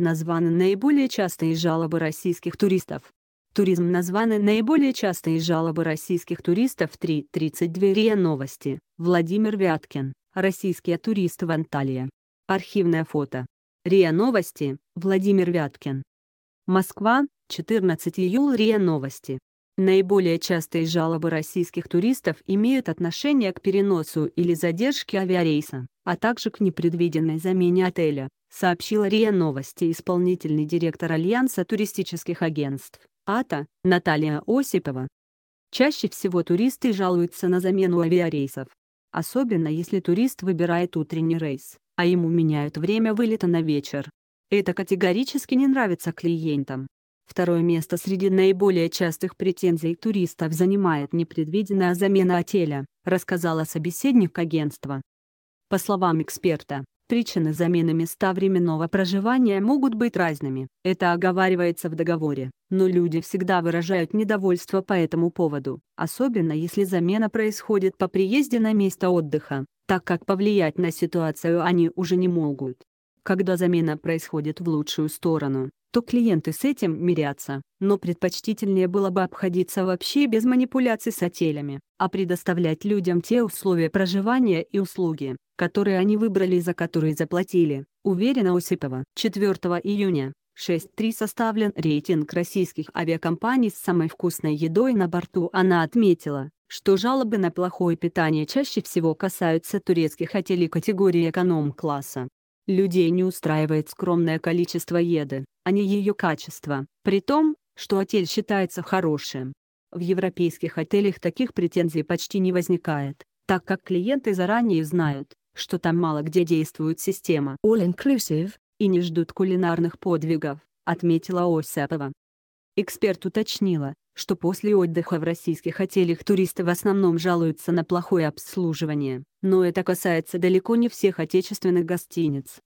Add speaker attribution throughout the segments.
Speaker 1: Названы наиболее частые жалобы российских туристов. Туризм названы наиболее частые жалобы российских туристов 3.32 РИА Новости, Владимир Вяткин, российские туристы в Анталии. Архивное фото. РИА Новости, Владимир Вяткин. Москва, 14 июля РИА Новости. Наиболее частые жалобы российских туристов имеют отношение к переносу или задержке авиарейса а также к непредвиденной замене отеля, сообщила РИА Новости исполнительный директор Альянса туристических агентств АТА Наталья Осипова. Чаще всего туристы жалуются на замену авиарейсов. Особенно если турист выбирает утренний рейс, а ему меняют время вылета на вечер. Это категорически не нравится клиентам. Второе место среди наиболее частых претензий туристов занимает непредвиденная замена отеля, рассказала собеседник агентства. По словам эксперта, причины замены места временного проживания могут быть разными. Это оговаривается в договоре, но люди всегда выражают недовольство по этому поводу, особенно если замена происходит по приезде на место отдыха, так как повлиять на ситуацию они уже не могут. Когда замена происходит в лучшую сторону, то клиенты с этим мирятся, но предпочтительнее было бы обходиться вообще без манипуляций с отелями, а предоставлять людям те условия проживания и услуги, которые они выбрали и за которые заплатили, уверена Осипова. 4 июня, 6.3 составлен рейтинг российских авиакомпаний с самой вкусной едой на борту. Она отметила, что жалобы на плохое питание чаще всего касаются турецких отелей категории эконом-класса. Людей не устраивает скромное количество еды, а не ее качество, при том, что отель считается хорошим. В европейских отелях таких претензий почти не возникает, так как клиенты заранее знают, что там мало где действует система all-inclusive, и не ждут кулинарных подвигов, отметила Осипова. Эксперт уточнила, что после отдыха в российских отелях туристы в основном жалуются на плохое обслуживание, но это касается далеко не всех отечественных гостиниц.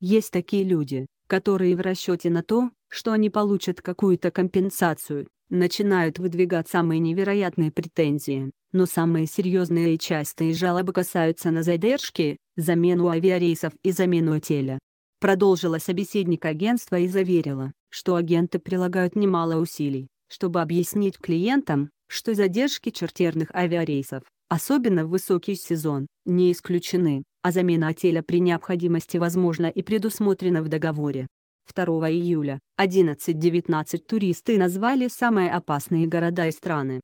Speaker 1: Есть такие люди, которые в расчете на то, что они получат какую-то компенсацию, начинают выдвигать самые невероятные претензии, но самые серьезные и частые жалобы касаются на задержки, замену авиарейсов и замену отеля. Продолжила собеседник агентства и заверила, что агенты прилагают немало усилий, чтобы объяснить клиентам, что задержки чартерных авиарейсов, особенно в высокий сезон, не исключены, а замена отеля при необходимости возможна и предусмотрена в договоре. 2 июля 11.19 туристы назвали самые опасные города и страны,